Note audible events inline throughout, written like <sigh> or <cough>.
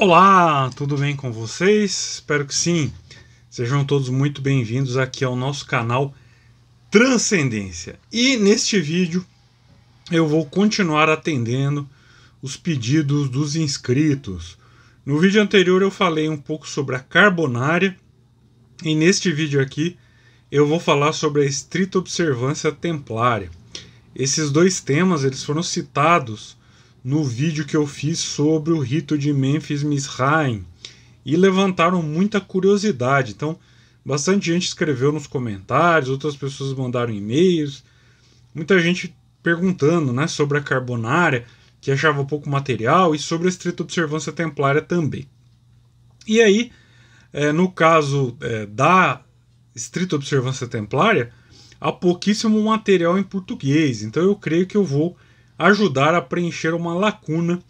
Olá, tudo bem com vocês? Espero que sim. Sejam todos muito bem-vindos aqui ao nosso canal Transcendência. E neste vídeo eu vou continuar atendendo os pedidos dos inscritos. No vídeo anterior eu falei um pouco sobre a carbonária e neste vídeo aqui eu vou falar sobre a estrita observância templária. Esses dois temas eles foram citados no vídeo que eu fiz sobre o rito de Memphis Misraim e levantaram muita curiosidade. Então, bastante gente escreveu nos comentários, outras pessoas mandaram e-mails, muita gente perguntando né, sobre a carbonária, que achava pouco material, e sobre a estrita observância templária também. E aí, é, no caso é, da estrita observância templária, há pouquíssimo material em português, então eu creio que eu vou ajudar a preencher uma lacuna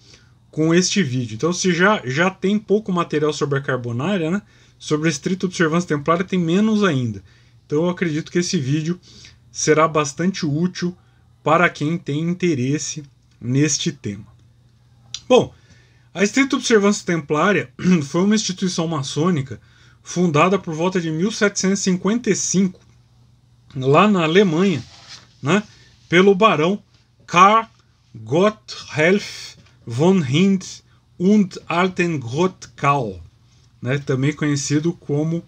com este vídeo. Então, se já, já tem pouco material sobre a carbonária, né? sobre a estrita observância templária tem menos ainda. Então, eu acredito que esse vídeo será bastante útil para quem tem interesse neste tema. Bom, a estrita observância templária <clears throat> foi uma instituição maçônica fundada por volta de 1755 lá na Alemanha, né, pelo barão Karl Gotthelf von Hind und Karl, né, também conhecido como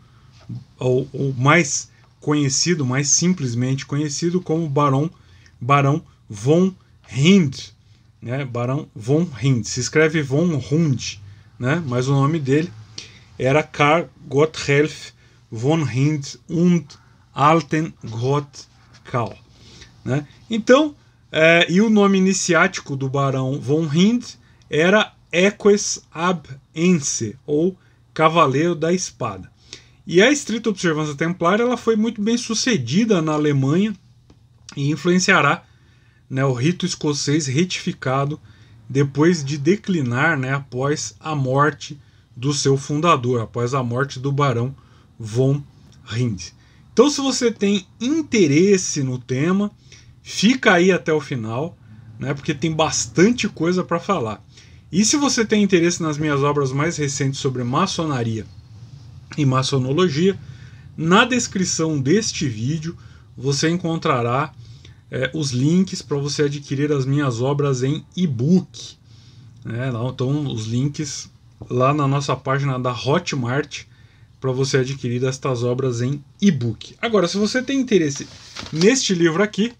ou, ou, mais conhecido, mais simplesmente conhecido como Barão Barão von Hind, né, Barão von Hind. Se escreve von Hund, né, mas o nome dele era Karl Gotthelf von Hind und Alten Karl, Né? Então, é, e o nome iniciático do barão von Hind era Eques ab ou Cavaleiro da Espada. E a estrita observância templar ela foi muito bem sucedida na Alemanha e influenciará né, o rito escocês retificado depois de declinar né, após a morte do seu fundador, após a morte do barão von Hind. Então, se você tem interesse no tema, Fica aí até o final, né? Porque tem bastante coisa para falar. E se você tem interesse nas minhas obras mais recentes sobre maçonaria e maçonologia, na descrição deste vídeo você encontrará é, os links para você adquirir as minhas obras em e-book. Né? Então, os links lá na nossa página da Hotmart para você adquirir estas obras em e-book. Agora, se você tem interesse neste livro aqui,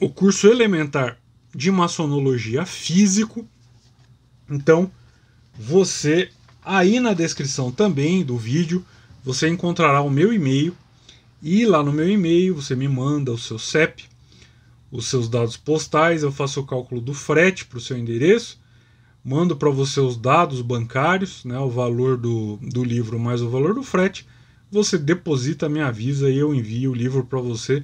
o curso elementar de maçonologia físico. Então, você aí na descrição também do vídeo, você encontrará o meu e-mail e lá no meu e-mail você me manda o seu CEP, os seus dados postais, eu faço o cálculo do frete para o seu endereço, mando para você os dados bancários, né, o valor do, do livro mais o valor do frete, você deposita, me avisa e eu envio o livro para você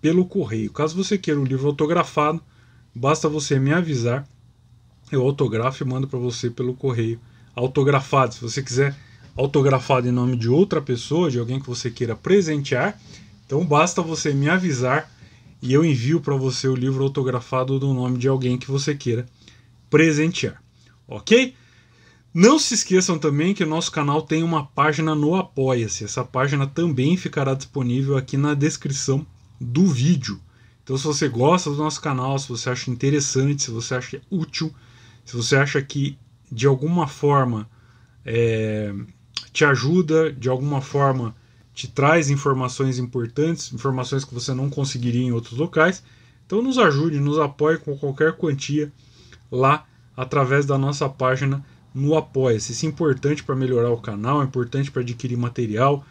pelo correio. Caso você queira um livro autografado, basta você me avisar. Eu autografo e mando para você pelo correio autografado. Se você quiser autografado em nome de outra pessoa, de alguém que você queira presentear, então basta você me avisar e eu envio para você o livro autografado do nome de alguém que você queira presentear. OK? Não se esqueçam também que o nosso canal tem uma página no Apoia-se. Essa página também ficará disponível aqui na descrição do vídeo. Então, se você gosta do nosso canal, se você acha interessante, se você acha útil, se você acha que de alguma forma é, te ajuda, de alguma forma te traz informações importantes, informações que você não conseguiria em outros locais, então nos ajude, nos apoie com qualquer quantia lá através da nossa página no Apoia-se. Isso é importante para melhorar o canal, é importante para adquirir material,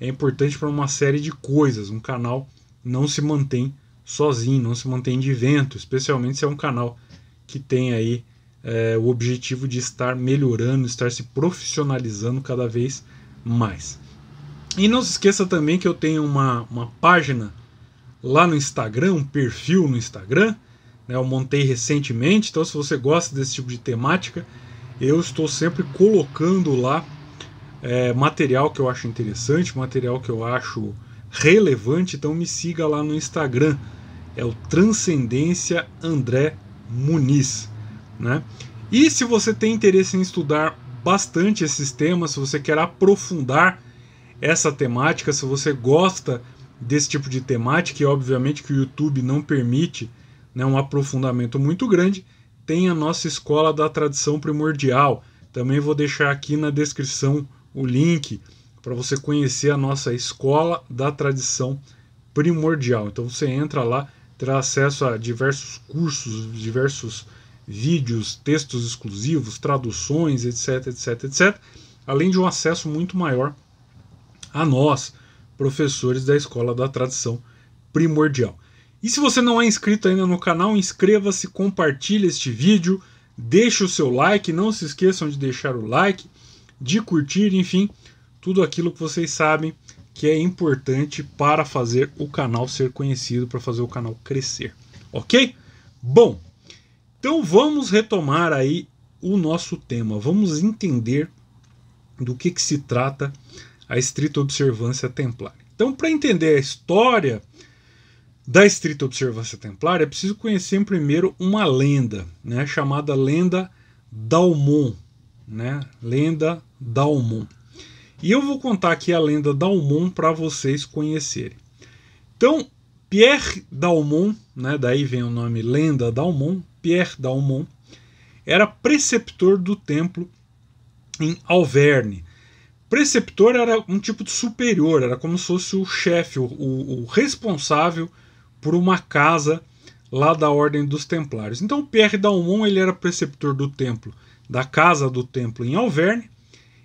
é importante para uma série de coisas. Um canal não se mantém sozinho, não se mantém de vento, especialmente se é um canal que tem aí é, o objetivo de estar melhorando, estar se profissionalizando cada vez mais. E não se esqueça também que eu tenho uma, uma página lá no Instagram, um perfil no Instagram, né, eu montei recentemente, então se você gosta desse tipo de temática, eu estou sempre colocando lá é, material que eu acho interessante, material que eu acho relevante, então me siga lá no Instagram. É o Transcendência André Muniz. Né? E se você tem interesse em estudar bastante esses temas, se você quer aprofundar essa temática, se você gosta desse tipo de temática, e obviamente que o YouTube não permite né, um aprofundamento muito grande, tem a nossa Escola da Tradição Primordial. Também vou deixar aqui na descrição o link para você conhecer a nossa escola da tradição primordial. Então você entra lá, terá acesso a diversos cursos, diversos vídeos, textos exclusivos, traduções, etc, etc, etc, além de um acesso muito maior a nós, professores da escola da tradição primordial. E se você não é inscrito ainda no canal, inscreva-se, compartilhe este vídeo, deixe o seu like, não se esqueçam de deixar o like, de curtir, enfim, tudo aquilo que vocês sabem que é importante para fazer o canal ser conhecido, para fazer o canal crescer, ok? Bom, então vamos retomar aí o nosso tema, vamos entender do que, que se trata a estrita observância templária. Então, para entender a história da estrita observância templária, é preciso conhecer primeiro uma lenda, né, chamada lenda Dalmon, né, lenda Dalmon. E eu vou contar aqui a lenda Dalmon para vocês conhecerem. Então, Pierre Dalmon, né, daí vem o nome lenda Dalmon, Pierre Dalmon, era preceptor do templo em Alverne. Preceptor era um tipo de superior, era como se fosse o chefe, o, o, o responsável por uma casa lá da Ordem dos Templários. Então, Pierre Dalmon ele era preceptor do templo, da casa do templo em Alverne,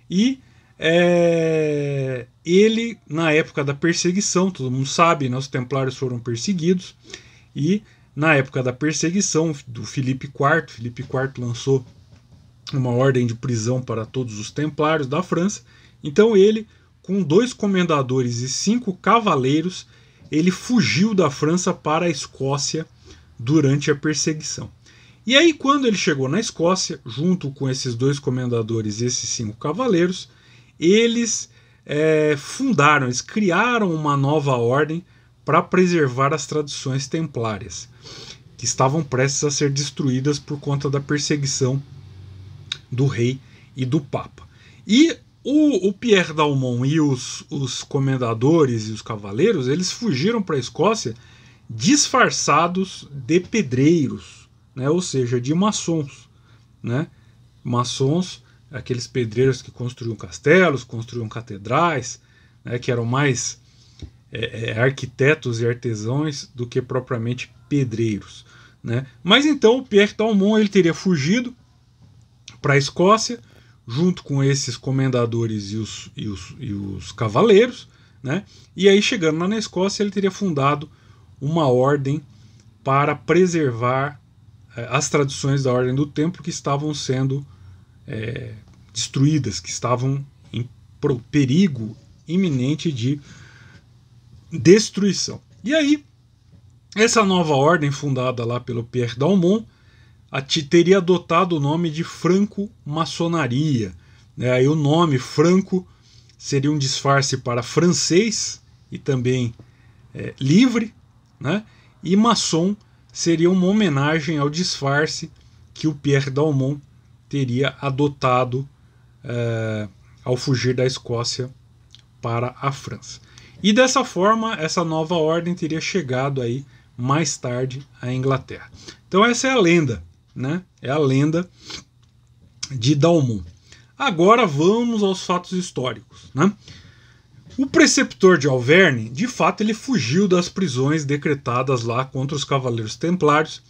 e é, ele, na época da perseguição, todo mundo sabe, né, os templários foram perseguidos, e na época da perseguição do Felipe IV, Felipe IV lançou uma ordem de prisão para todos os templários da França. Então ele, com dois comendadores e cinco cavaleiros, ele fugiu da França para a Escócia durante a perseguição. E aí, quando ele chegou na Escócia, junto com esses dois comendadores e esses cinco cavaleiros, eles é, fundaram, eles criaram uma nova ordem para preservar as tradições templárias, que estavam prestes a ser destruídas por conta da perseguição do rei e do papa. E o, o Pierre Dalmont e os, os comendadores e os cavaleiros, eles fugiram para a Escócia disfarçados de pedreiros, né? ou seja, de maçons. Né? Maçons aqueles pedreiros que construíam castelos, construíam catedrais, né, que eram mais é, é, arquitetos e artesãos do que propriamente pedreiros. Né? Mas então o Pierre Talmont ele teria fugido para a Escócia, junto com esses comendadores e os, e os, e os cavaleiros, né? e aí chegando lá na Escócia ele teria fundado uma ordem para preservar eh, as tradições da Ordem do Templo que estavam sendo é, destruídas, que estavam em perigo iminente de destruição. E aí, essa nova ordem, fundada lá pelo Pierre Dalmont, teria adotado o nome de Franco-Maçonaria. Né? Aí o nome Franco seria um disfarce para francês e também é, livre, né? e maçom seria uma homenagem ao disfarce que o Pierre Dalmont teria adotado é, ao fugir da Escócia para a França. E dessa forma, essa nova ordem teria chegado aí mais tarde à Inglaterra. Então essa é a lenda, né? É a lenda de Dalmon. Agora vamos aos fatos históricos, né? O preceptor de Alverne, de fato, ele fugiu das prisões decretadas lá contra os Cavaleiros Templários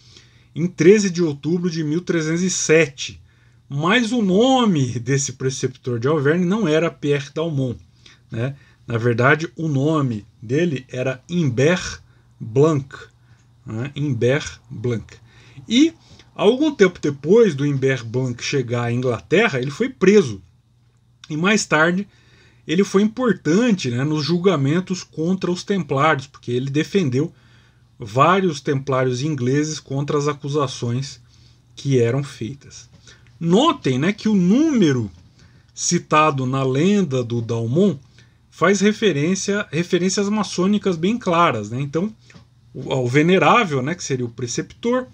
em 13 de outubro de 1307, mas o nome desse preceptor de Auvergne não era Pierre Dalmont. Né? Na verdade, o nome dele era Imbert Blanc. Né? Imbert Blanc. E, algum tempo depois do Imbert Blanc chegar à Inglaterra, ele foi preso. E mais tarde, ele foi importante né, nos julgamentos contra os templários, porque ele defendeu vários templários ingleses contra as acusações que eram feitas. Notem né, que o número citado na lenda do Dalmon faz referência referências maçônicas bem claras. Né? Então, ao venerável, né, que seria o preceptor,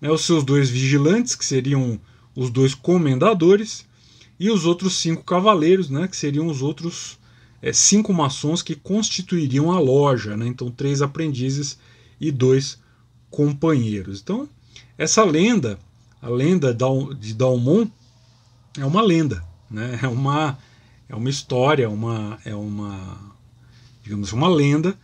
né, os seus dois vigilantes, que seriam os dois comendadores, e os outros cinco cavaleiros, né, que seriam os outros é, cinco maçons que constituiriam a loja. Né? Então, três aprendizes e dois companheiros. Então, essa lenda a lenda de Dalmon é uma lenda, né? é, uma, é uma história, uma, é uma, digamos, uma lenda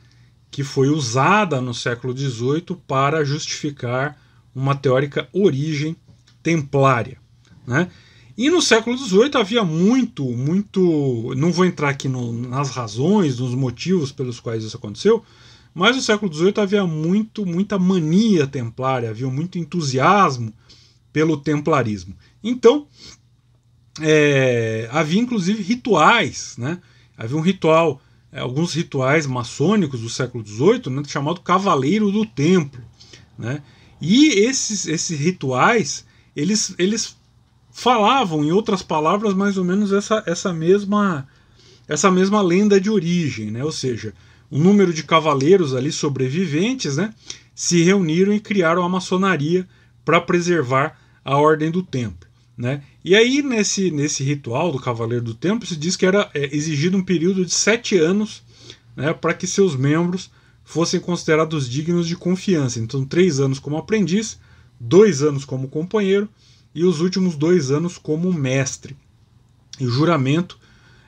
que foi usada no século XVIII para justificar uma teórica origem templária. Né? E no século XVIII havia muito, muito. Não vou entrar aqui no, nas razões, nos motivos pelos quais isso aconteceu, mas no século XVIII havia muito, muita mania templária, havia muito entusiasmo pelo templarismo. Então, é, havia inclusive rituais, né? havia um ritual, é, alguns rituais maçônicos do século XVIII, né, chamado Cavaleiro do Templo. Né? E esses, esses rituais, eles, eles falavam, em outras palavras, mais ou menos essa, essa, mesma, essa mesma lenda de origem, né? ou seja, o número de cavaleiros ali sobreviventes né, se reuniram e criaram a maçonaria para preservar a ordem do tempo, Né? E aí, nesse, nesse ritual do Cavaleiro do tempo se diz que era é, exigido um período de sete anos né, para que seus membros fossem considerados dignos de confiança. Então, três anos como aprendiz, dois anos como companheiro e os últimos dois anos como mestre. E o juramento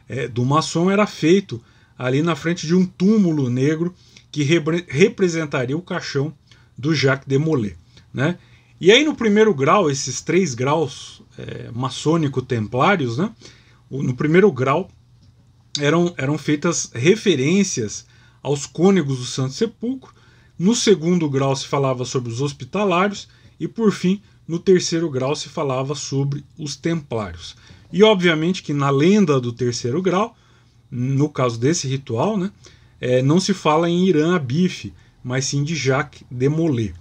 é, do maçom era feito ali na frente de um túmulo negro que repre representaria o caixão do Jacques de Molay. Né? E aí no primeiro grau, esses três graus é, maçônico-templários, né? no primeiro grau eram, eram feitas referências aos cônegos do Santo Sepulcro, no segundo grau se falava sobre os hospitalários e por fim no terceiro grau se falava sobre os templários. E obviamente que na lenda do terceiro grau, no caso desse ritual, né, é, não se fala em Irã Abife, mas sim de Jacques de Molay.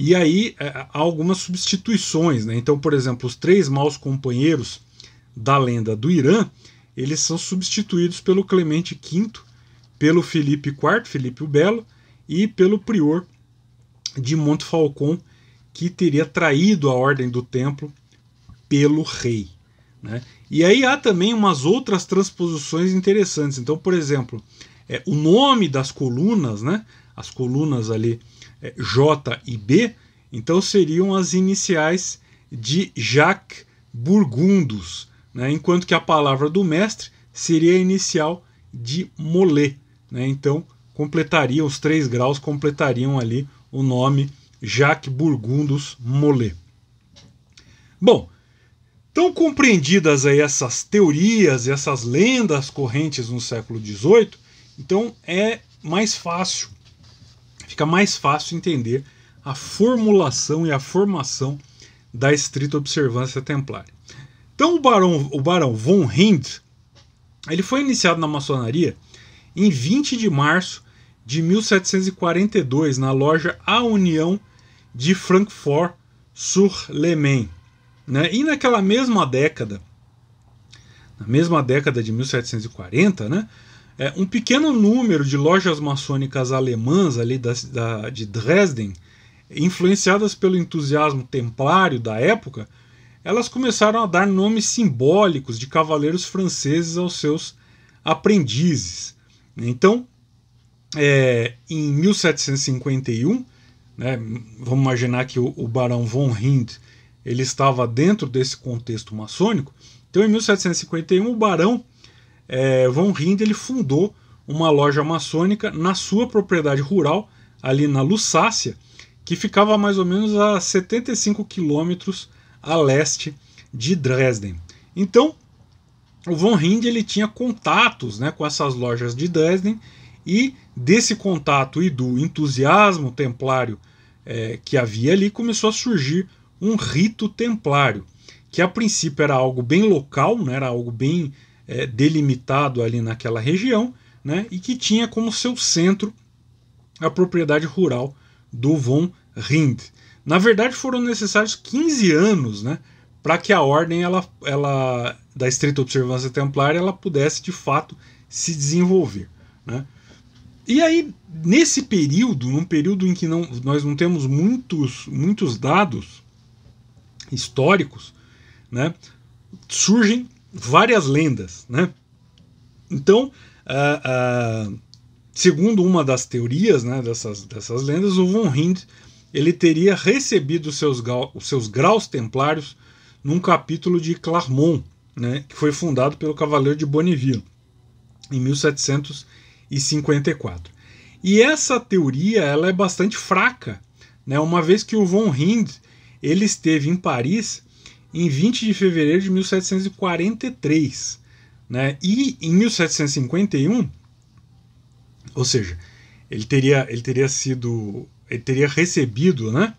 E aí é, há algumas substituições, né? Então, por exemplo, os três maus companheiros da lenda do Irã, eles são substituídos pelo Clemente V, pelo Felipe IV, Felipe o Belo, e pelo prior de Montfalcon, que teria traído a ordem do templo pelo rei. Né? E aí há também umas outras transposições interessantes. Então, por exemplo, é, o nome das colunas, né? as colunas ali é, J e B, então seriam as iniciais de Jacques Burgundos, né? enquanto que a palavra do mestre seria a inicial de Molé. Né? Então, completariam, os três graus completariam ali o nome Jacques Burgundos Molé. Bom, então compreendidas aí essas teorias, essas lendas correntes no século XVIII, então é mais fácil fica mais fácil entender a formulação e a formação da estrita observância templária. Então o barão, o barão von Hind, ele foi iniciado na maçonaria em 20 de março de 1742 na loja A União de Francfort sur le Main, né? E naquela mesma década, na mesma década de 1740, né, é, um pequeno número de lojas maçônicas alemãs ali da, da, de Dresden, influenciadas pelo entusiasmo templário da época, elas começaram a dar nomes simbólicos de cavaleiros franceses aos seus aprendizes. Então, é, em 1751, né, vamos imaginar que o, o barão von Hind ele estava dentro desse contexto maçônico. Então, em 1751, o barão é, Von Rinde ele fundou uma loja maçônica na sua propriedade rural, ali na Lusácia, que ficava mais ou menos a 75 quilômetros a leste de Dresden. Então, o Von Rinde ele tinha contatos né, com essas lojas de Dresden e desse contato e do entusiasmo templário é, que havia ali começou a surgir um rito templário que a princípio era algo bem local, né, era algo bem é, delimitado ali naquela região, né, e que tinha como seu centro a propriedade rural do von Rind. Na verdade, foram necessários 15 anos né, para que a ordem ela, ela, da estrita observância templária ela pudesse de fato se desenvolver. Né. E aí, nesse período, num período em que não, nós não temos muitos, muitos dados históricos, né, surgem várias lendas, né? Então, uh, uh, segundo uma das teorias né, dessas, dessas lendas, o Von Hind ele teria recebido seus, os seus graus templários num capítulo de Clermont, né, que foi fundado pelo Cavaleiro de Bonneville em 1754. E essa teoria ela é bastante fraca, né, uma vez que o Von Hind ele esteve em Paris em 20 de fevereiro de 1743. Né? E em 1751, ou seja, ele teria, ele teria sido. ele teria recebido né,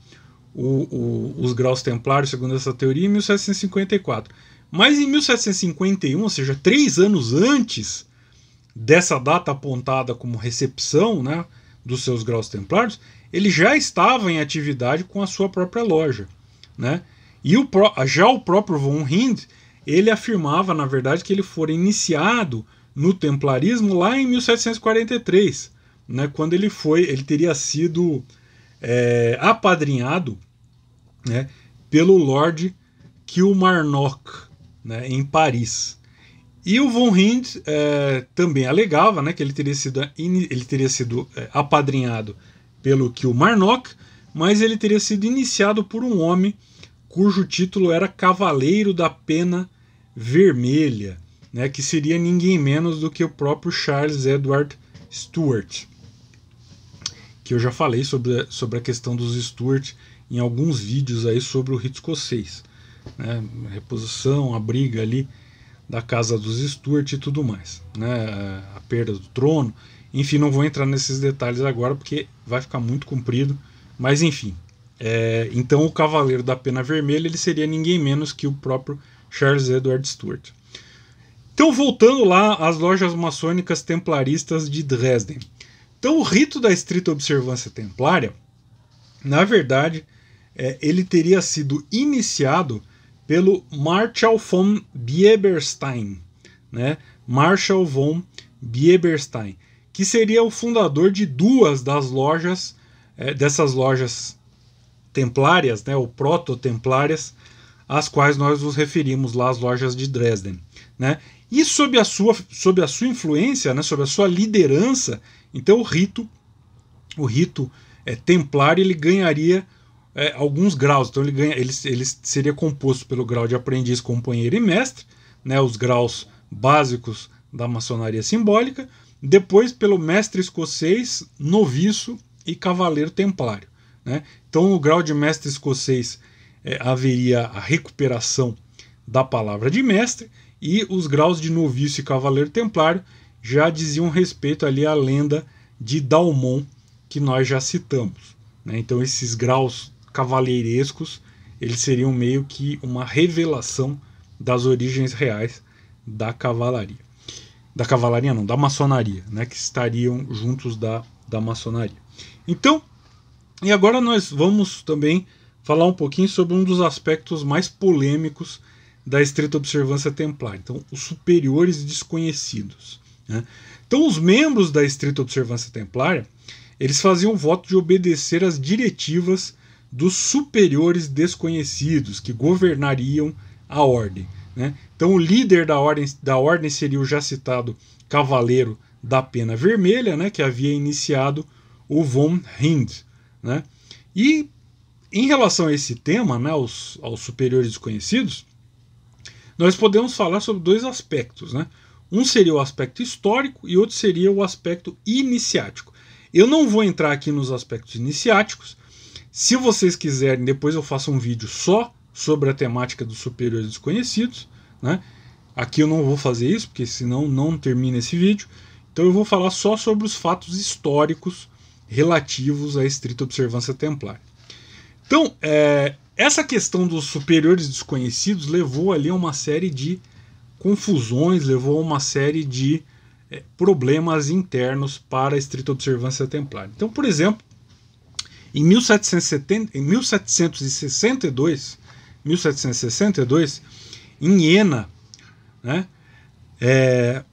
o, o, os graus templários, segundo essa teoria, em 1754. Mas em 1751, ou seja, três anos antes dessa data apontada como recepção né, dos seus graus templários, ele já estava em atividade com a sua própria loja. Né? E o pro, já o próprio von Hind, ele afirmava, na verdade, que ele fora iniciado no templarismo lá em 1743, né, quando ele foi, ele teria sido é, apadrinhado né, pelo Lord Kilmarnock, né, em Paris. E o von Hind é, também alegava né, que ele teria sido, ele teria sido é, apadrinhado pelo Kilmarnock, mas ele teria sido iniciado por um homem cujo título era Cavaleiro da Pena Vermelha, né, que seria ninguém menos do que o próprio Charles Edward Stuart, que eu já falei sobre, sobre a questão dos Stuart em alguns vídeos aí sobre o rito escocês, né, a reposição, a briga ali da casa dos Stuart e tudo mais, né, a perda do trono, enfim, não vou entrar nesses detalhes agora porque vai ficar muito comprido, mas enfim, é, então, o Cavaleiro da Pena Vermelha ele seria ninguém menos que o próprio Charles Edward Stuart. Então, voltando lá às lojas maçônicas templaristas de Dresden. Então, o rito da estrita observância templária, na verdade, é, ele teria sido iniciado pelo Marshall von Bieberstein, né? Marshall von Bieberstein, que seria o fundador de duas das lojas, é, dessas lojas templárias, né, ou proto-templárias, às quais nós nos referimos lá às lojas de Dresden. Né? E sob a sua, sob a sua influência, né, sob a sua liderança, então o rito, o rito é, templar, ele ganharia é, alguns graus. Então ele, ganha, ele, ele seria composto pelo grau de aprendiz, companheiro e mestre, né, os graus básicos da maçonaria simbólica, depois pelo mestre escocês, noviço e cavaleiro templário. Né? Então, o grau de mestre escocês é, haveria a recuperação da palavra de mestre e os graus de noviço e cavaleiro templário já diziam respeito ali à lenda de Dalmon que nós já citamos. Né? Então, esses graus cavaleirescos eles seriam meio que uma revelação das origens reais da cavalaria. Da cavalaria não, da maçonaria, né, que estariam juntos da, da maçonaria. Então, e agora nós vamos também falar um pouquinho sobre um dos aspectos mais polêmicos da estrita observância templar. Então, os superiores desconhecidos. Né? Então, os membros da estrita observância templária, eles faziam voto de obedecer às diretivas dos superiores desconhecidos que governariam a ordem. Né? Então, o líder da ordem, da ordem seria o já citado Cavaleiro da Pena Vermelha, né, que havia iniciado o Von Hind. Né? E em relação a esse tema, né, aos, aos superiores desconhecidos, nós podemos falar sobre dois aspectos. Né? Um seria o aspecto histórico e outro seria o aspecto iniciático. Eu não vou entrar aqui nos aspectos iniciáticos. Se vocês quiserem, depois eu faço um vídeo só sobre a temática dos superiores desconhecidos. Né? Aqui eu não vou fazer isso, porque senão não termina esse vídeo. Então eu vou falar só sobre os fatos históricos relativos à estrita observância templar. Então, é, essa questão dos superiores desconhecidos levou ali a uma série de confusões, levou a uma série de é, problemas internos para a estrita observância templar. Então, por exemplo, em, 1770, em 1762, 1762, em Iena, né, é,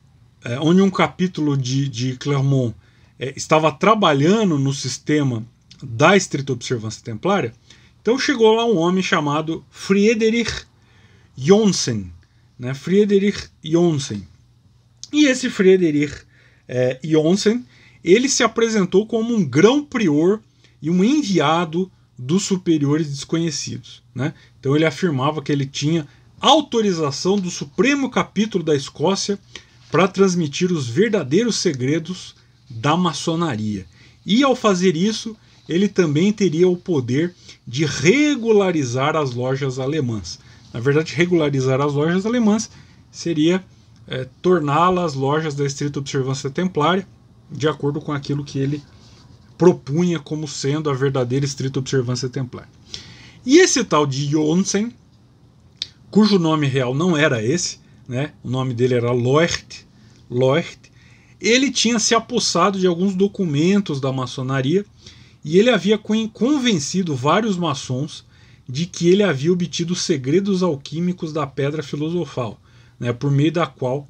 é, onde um capítulo de, de Clermont é, estava trabalhando no sistema da estrita observância templária, então chegou lá um homem chamado Friedrich Jonsen, né? Friedrich Jonsen. E esse Friedrich é, Jonsen, ele se apresentou como um grão-prior e um enviado dos superiores desconhecidos. Né? Então ele afirmava que ele tinha autorização do Supremo Capítulo da Escócia para transmitir os verdadeiros segredos da maçonaria. E ao fazer isso, ele também teria o poder de regularizar as lojas alemãs. Na verdade, regularizar as lojas alemãs seria é, torná-las lojas da estrita observância templária, de acordo com aquilo que ele propunha como sendo a verdadeira estrita observância templária. E esse tal de Jonsen, cujo nome real não era esse, né? o nome dele era Leucht, Loert ele tinha se apossado de alguns documentos da maçonaria e ele havia convencido vários maçons de que ele havia obtido segredos alquímicos da pedra filosofal, né, por meio da qual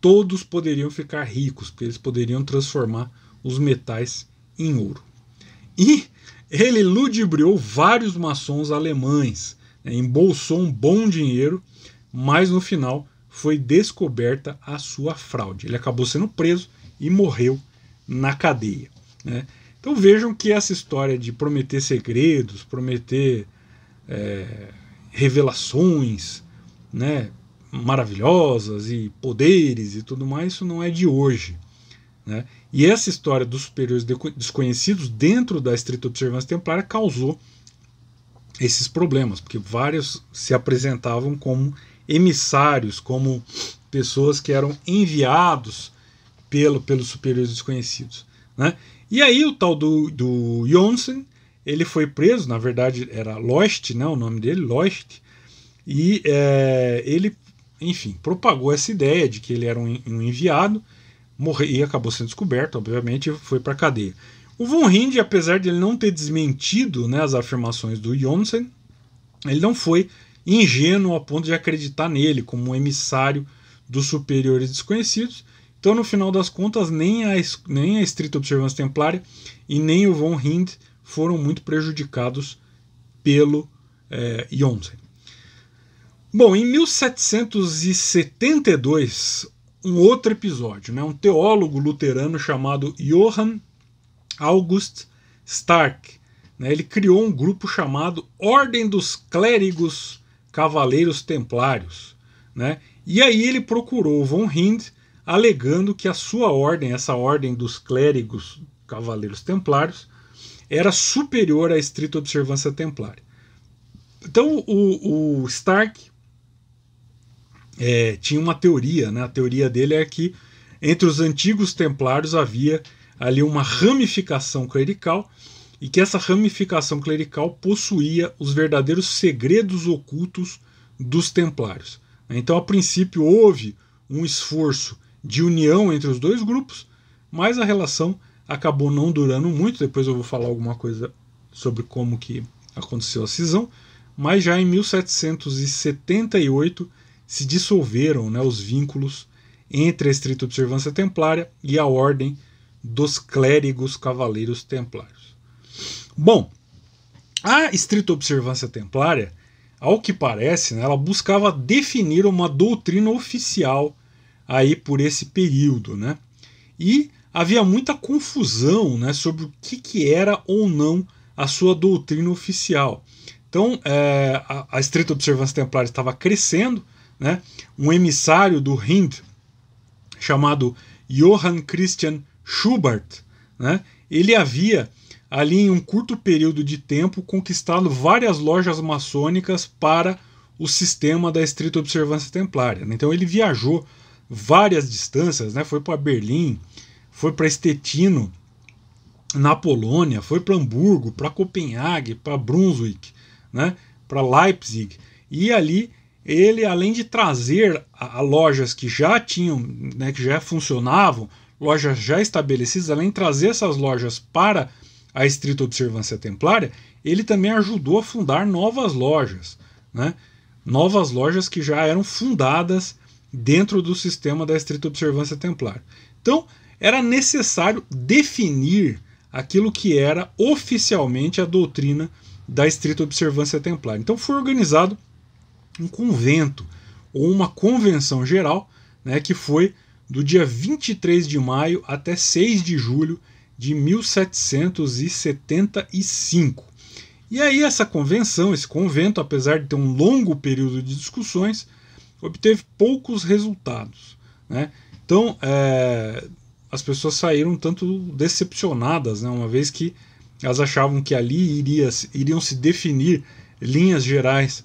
todos poderiam ficar ricos, porque eles poderiam transformar os metais em ouro. E ele ludibriou vários maçons alemães, né, embolsou um bom dinheiro, mas no final foi descoberta a sua fraude. Ele acabou sendo preso e morreu na cadeia. Né? Então vejam que essa história de prometer segredos, prometer é, revelações né, maravilhosas e poderes e tudo mais, isso não é de hoje. Né? E essa história dos superiores desconhecidos dentro da estrita observância templária causou esses problemas, porque vários se apresentavam como emissários, como pessoas que eram enviados pelo, pelos superiores desconhecidos. Né? E aí o tal do, do Jonsen, ele foi preso, na verdade era Lost, né, o nome dele, Lost, e é, ele, enfim, propagou essa ideia de que ele era um, um enviado, morreu e acabou sendo descoberto, obviamente, e foi para a cadeia. O Von Hind, apesar de ele não ter desmentido né, as afirmações do Jonsen, ele não foi ingênuo a ponto de acreditar nele como um emissário dos superiores desconhecidos. Então, no final das contas, nem a, nem a estrita observância templária e nem o von Hind foram muito prejudicados pelo é, Bom, em 1772, um outro episódio, né? um teólogo luterano chamado Johann August Stark, né? ele criou um grupo chamado Ordem dos Clérigos Cavaleiros Templários. Né? E aí ele procurou Von Hind, alegando que a sua ordem, essa ordem dos clérigos Cavaleiros Templários, era superior à estrita observância templária. Então o, o Stark é, tinha uma teoria, né? a teoria dele é que entre os antigos templários havia ali uma ramificação clerical e que essa ramificação clerical possuía os verdadeiros segredos ocultos dos templários. Então, a princípio, houve um esforço de união entre os dois grupos, mas a relação acabou não durando muito. Depois eu vou falar alguma coisa sobre como que aconteceu a cisão, mas já em 1778 se dissolveram né, os vínculos entre a estrita observância templária e a ordem dos clérigos cavaleiros templários. Bom, a estrita observância templária, ao que parece, né, ela buscava definir uma doutrina oficial aí por esse período, né? E havia muita confusão, né, sobre o que, que era ou não a sua doutrina oficial. Então, é, a, a estrita observância templária estava crescendo, né? Um emissário do Hind chamado Johann Christian Schubert né? Ele havia ali em um curto período de tempo conquistado várias lojas maçônicas para o sistema da estrita observância templária. Né? Então ele viajou várias distâncias, né? foi para Berlim, foi para Estetino, na Polônia, foi para Hamburgo, para Copenhague, para Brunswick, né? para Leipzig. E ali ele, além de trazer a, a lojas que já tinham, né, que já funcionavam, lojas já estabelecidas, além de trazer essas lojas para a estrita observância templária, ele também ajudou a fundar novas lojas, né? novas lojas que já eram fundadas dentro do sistema da estrita observância templária. Então, era necessário definir aquilo que era oficialmente a doutrina da estrita observância templária. Então, foi organizado um convento ou uma convenção geral, né, que foi do dia 23 de maio até 6 de julho de 1775. E aí, essa convenção, esse convento, apesar de ter um longo período de discussões, obteve poucos resultados. Né? Então, é, as pessoas saíram um tanto decepcionadas, né? uma vez que elas achavam que ali iria, iriam se definir linhas gerais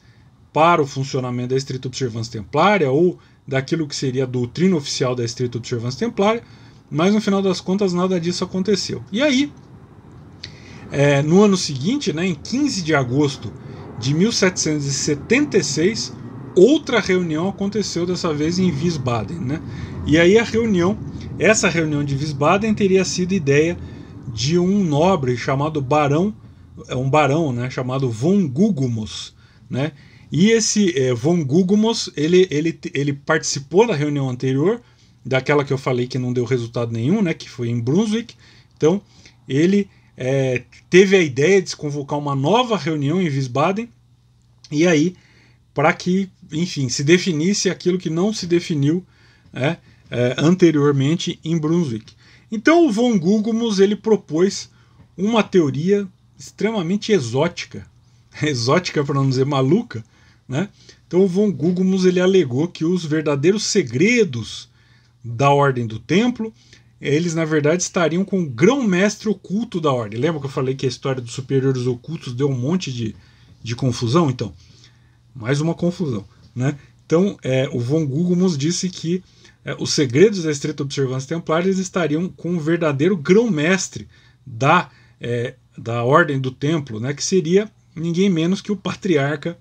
para o funcionamento da estrita observância templária ou daquilo que seria a doutrina oficial da estrita observância templária, mas no final das contas nada disso aconteceu. E aí, é, no ano seguinte, né, em 15 de agosto de 1776, outra reunião aconteceu, dessa vez em Wiesbaden. Né? E aí a reunião, essa reunião de Wiesbaden teria sido ideia de um nobre chamado Barão, é, um barão, né, chamado von Gugumus, né? E esse é, von Gugumus, ele, ele, ele participou da reunião anterior, daquela que eu falei que não deu resultado nenhum, né, que foi em Brunswick. Então, ele é, teve a ideia de se convocar uma nova reunião em Wiesbaden, e aí, para que, enfim, se definisse aquilo que não se definiu né, é, anteriormente em Brunswick. Então, o von Gugumus ele propôs uma teoria extremamente exótica, <laughs> exótica para não dizer maluca, né? Então, o von Gugumus ele alegou que os verdadeiros segredos da ordem do templo, eles na verdade estariam com o grão-mestre oculto da ordem. Lembra que eu falei que a história dos superiores ocultos deu um monte de, de confusão? Então, mais uma confusão. Né? Então, é, o von Gugumus disse que é, os segredos da estreita observância templar eles estariam com o verdadeiro grão-mestre da, é, da ordem do templo, né? que seria ninguém menos que o patriarca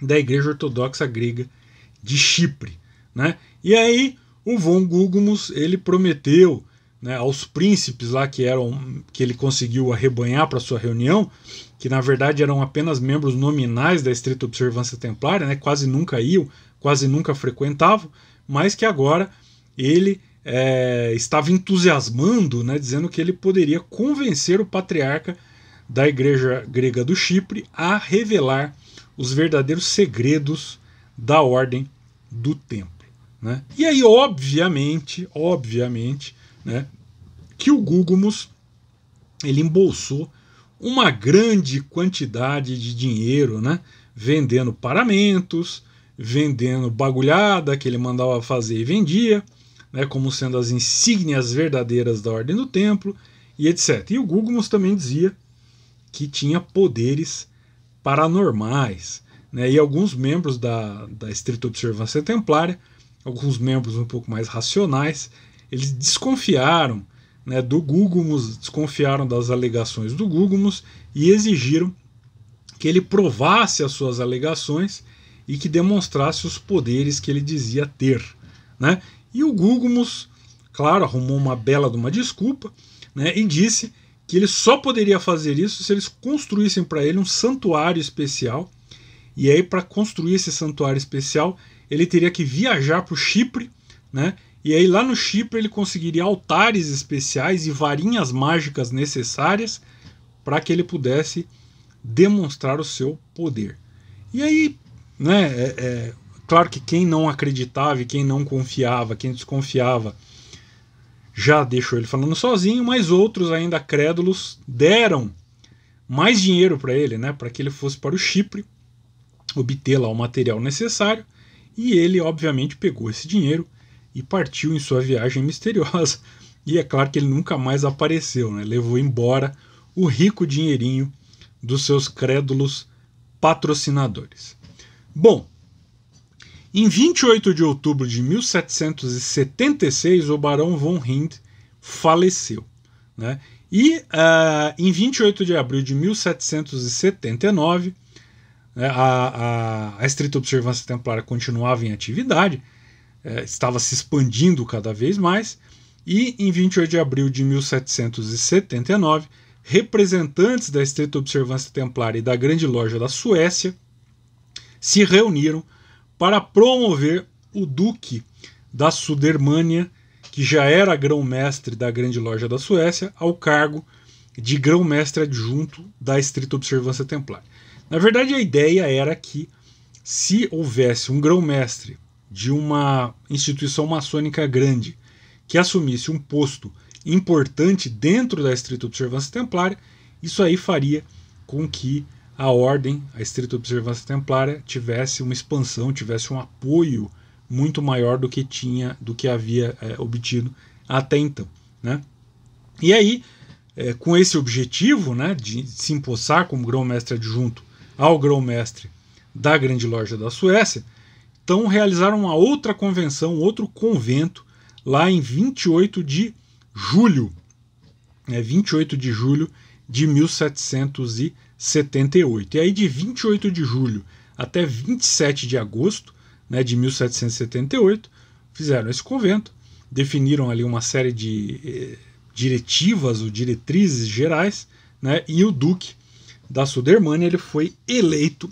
da Igreja Ortodoxa Grega de Chipre. Né? E aí o von Gugumus ele prometeu né, aos príncipes lá que eram que ele conseguiu arrebanhar para sua reunião, que na verdade eram apenas membros nominais da estrita observância templária, né, quase nunca iam, quase nunca frequentavam, mas que agora ele é, estava entusiasmando, né, dizendo que ele poderia convencer o patriarca da Igreja Grega do Chipre a revelar os verdadeiros segredos da ordem do tempo. Né? E aí, obviamente, obviamente, né, que o Gugumus ele embolsou uma grande quantidade de dinheiro, né, vendendo paramentos, vendendo bagulhada que ele mandava fazer e vendia, né, como sendo as insígnias verdadeiras da Ordem do Templo e etc. E o Gugumus também dizia que tinha poderes paranormais, né, e alguns membros da, da estrita observância templária alguns membros um pouco mais racionais, eles desconfiaram né, do Gugumus, desconfiaram das alegações do Gugumus e exigiram que ele provasse as suas alegações e que demonstrasse os poderes que ele dizia ter. Né? E o Gugumus, claro, arrumou uma bela de uma desculpa né, e disse que ele só poderia fazer isso se eles construíssem para ele um santuário especial. E aí, para construir esse santuário especial, ele teria que viajar para o Chipre, né? E aí lá no Chipre ele conseguiria altares especiais e varinhas mágicas necessárias para que ele pudesse demonstrar o seu poder. E aí, né? É, é, claro que quem não acreditava e quem não confiava, quem desconfiava, já deixou ele falando sozinho, mas outros ainda crédulos deram mais dinheiro para ele, né, para que ele fosse para o Chipre obter lá o material necessário. E ele, obviamente, pegou esse dinheiro e partiu em sua viagem <laughs> misteriosa. E é claro que ele nunca mais apareceu, né? levou embora o rico dinheirinho dos seus crédulos patrocinadores. Bom, em 28 de outubro de 1776, o barão von Hind faleceu. Né? E uh, em 28 de abril de 1779, né, a, a, a estrita observância templária continuava em atividade, é, estava se expandindo cada vez mais, e em 28 de abril de 1779, representantes da estrita observância templária e da Grande Loja da Suécia se reuniram para promover o duque da Sudermânia, que já era grão-mestre da Grande Loja da Suécia, ao cargo de grão-mestre adjunto da estrita observância templária. Na verdade, a ideia era que se houvesse um grão-mestre de uma instituição maçônica grande que assumisse um posto importante dentro da estrita observância templária, isso aí faria com que a ordem, a estrita observância templária, tivesse uma expansão, tivesse um apoio muito maior do que tinha, do que havia é, obtido até então, né? E aí, é, com esse objetivo, né, de se empossar como grão-mestre adjunto ao grão-mestre da Grande Loja da Suécia, então realizaram uma outra convenção, outro convento, lá em 28 de julho. É 28 de julho de 1778. E aí, de 28 de julho até 27 de agosto né, de 1778, fizeram esse convento, definiram ali uma série de eh, diretivas ou diretrizes gerais, né, e o Duque da Sudermania, ele foi eleito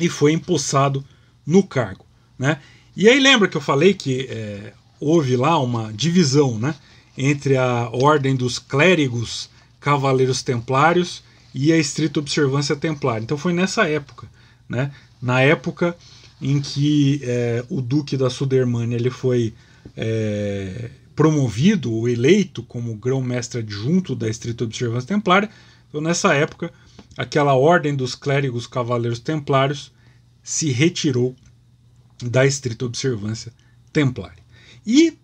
e foi empossado no cargo. Né? E aí lembra que eu falei que é, houve lá uma divisão né, entre a ordem dos clérigos cavaleiros templários e a estrita observância templária. Então foi nessa época, né, na época em que é, o duque da Sudermania ele foi é, promovido ou eleito como grão-mestre adjunto da estrita observância templária. Então nessa época aquela ordem dos clérigos cavaleiros templários se retirou da estrita observância templária. E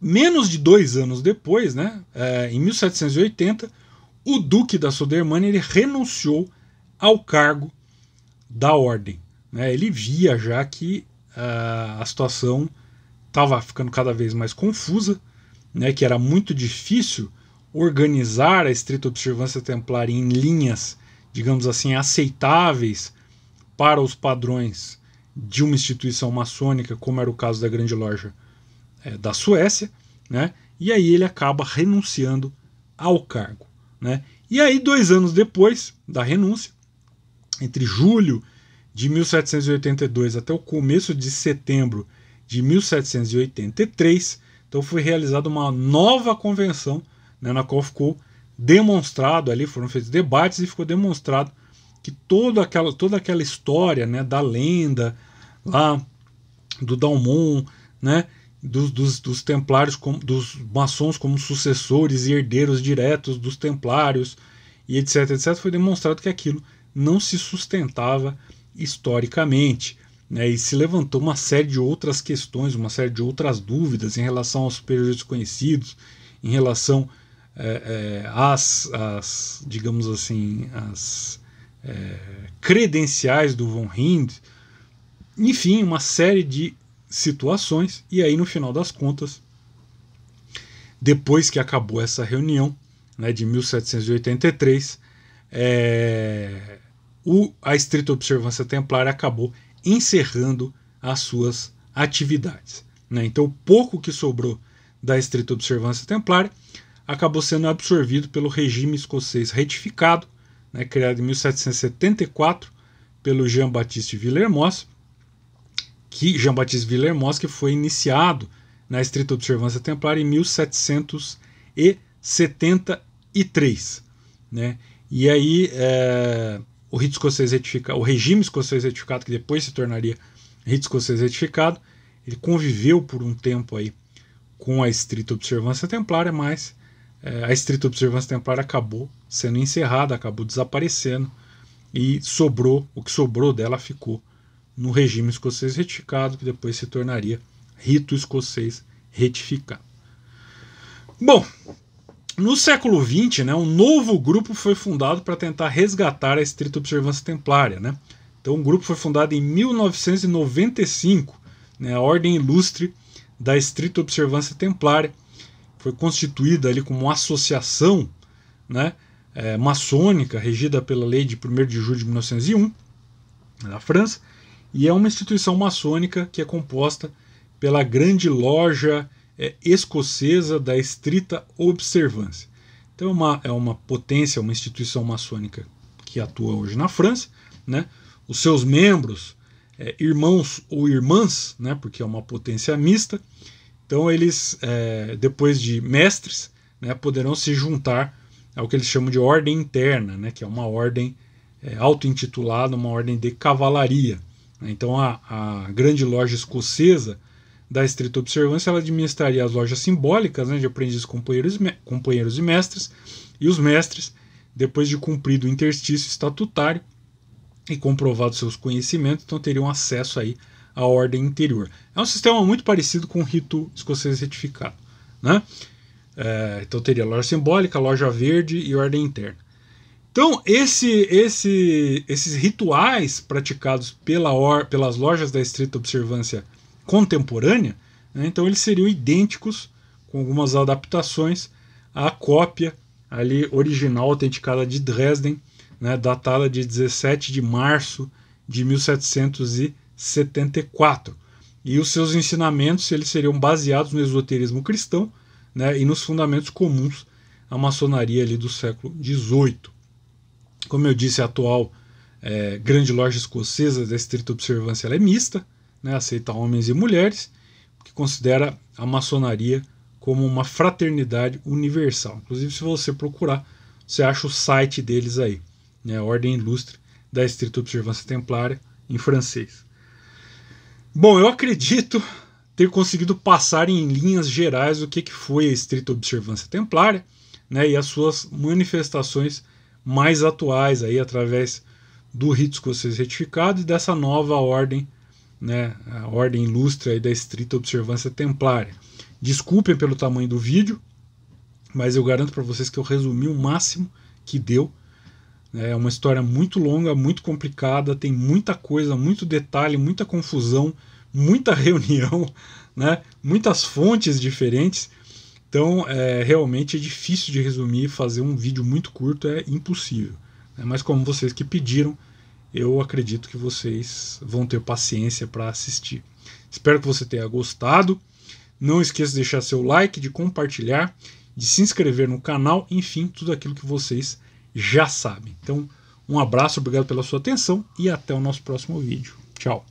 menos de dois anos depois, né, é, em 1780, o duque da Sodermânia ele renunciou ao cargo da ordem. Né? Ele via já que uh, a situação estava ficando cada vez mais confusa, né? que era muito difícil organizar a estrita observância templária em linhas digamos assim, aceitáveis para os padrões de uma instituição maçônica, como era o caso da Grande Loja é, da Suécia, né? E aí ele acaba renunciando ao cargo, né? E aí dois anos depois da renúncia, entre julho de 1782 até o começo de setembro de 1783, então foi realizada uma nova convenção né, na qual ficou demonstrado ali, foram feitos debates e ficou demonstrado que toda aquela, toda aquela história né, da lenda lá, do Dalmon, né, dos, dos, dos templários, como, dos maçons como sucessores e herdeiros diretos dos templários e etc, etc, foi demonstrado que aquilo não se sustentava historicamente. Né, e se levantou uma série de outras questões, uma série de outras dúvidas em relação aos períodos conhecidos, em relação é, é, as, as, digamos assim, as é, credenciais do Von Hind, enfim, uma série de situações. E aí, no final das contas, depois que acabou essa reunião né, de 1783, é, o, a estrita observância templar acabou encerrando as suas atividades. Né? Então, o pouco que sobrou da estrita observância templar acabou sendo absorvido pelo regime escocês retificado, né, criado em 1774 pelo Jean-Baptiste Villermoz, que Jean-Baptiste Villermoz que foi iniciado na estrita observância templar em 1773, né? E aí é, o rito escocês retificado, o regime escocês retificado que depois se tornaria rito escocês retificado, ele conviveu por um tempo aí com a estrita observância templária, é mas é, a estrita observância templar acabou sendo encerrada, acabou desaparecendo e sobrou, o que sobrou dela ficou no regime escocês retificado, que depois se tornaria rito escocês retificado. Bom, no século XX, né, um novo grupo foi fundado para tentar resgatar a estrita observância templária. Né? Então, o grupo foi fundado em 1995, né, a Ordem Ilustre da Estrita Observância Templária, foi constituída ali como uma associação né, é, maçônica, regida pela lei de 1 de julho de 1901, na França, e é uma instituição maçônica que é composta pela grande loja é, escocesa da estrita observância. Então é uma, é uma potência, uma instituição maçônica que atua hoje na França, né? os seus membros, é, irmãos ou irmãs, né? porque é uma potência mista, então eles, é, depois de mestres, né, poderão se juntar ao que eles chamam de ordem interna, né, que é uma ordem é, auto-intitulada, uma ordem de cavalaria. Né. Então a, a, grande loja escocesa da estrita observância ela administraria as lojas simbólicas né, de aprendizes companheiros, companheiros e mestres, e os mestres, depois de cumprido o interstício estatutário e comprovado seus conhecimentos, então teriam acesso aí a ordem interior. É um sistema muito parecido com o rito escocês retificado. Né? É, então teria loja simbólica, loja verde e ordem interna. Então esse, esse, esses rituais praticados pela or, pelas lojas da estrita observância contemporânea, né, então eles seriam idênticos com algumas adaptações à cópia ali original autenticada de Dresden, né, datada de 17 de março de 1700 74. E os seus ensinamentos eles seriam baseados no esoterismo cristão né, e nos fundamentos comuns à maçonaria ali do século XVIII. Como eu disse, a atual é, grande loja escocesa da estrita observância é mista, né, aceita homens e mulheres, que considera a maçonaria como uma fraternidade universal. Inclusive, se você procurar, você acha o site deles aí, né, Ordem Ilustre da Estrita Observância Templária, em francês. Bom, eu acredito ter conseguido passar em linhas gerais o que, que foi a estrita observância templária né, e as suas manifestações mais atuais aí através do rito escocês retificado e dessa nova ordem, né, a ordem ilustre aí da estrita observância templária. Desculpem pelo tamanho do vídeo, mas eu garanto para vocês que eu resumi o máximo que deu é uma história muito longa, muito complicada, tem muita coisa, muito detalhe, muita confusão, muita <laughs> reunião, né? muitas fontes diferentes. Então, é, realmente é difícil de resumir, fazer um vídeo muito curto é impossível. Né? Mas como vocês que pediram, eu acredito que vocês vão ter paciência para assistir. Espero que você tenha gostado. Não esqueça de deixar seu like, de compartilhar, de se inscrever no canal, enfim, tudo aquilo que vocês já sabem. Então, um abraço, obrigado pela sua atenção e até o nosso próximo vídeo. Tchau!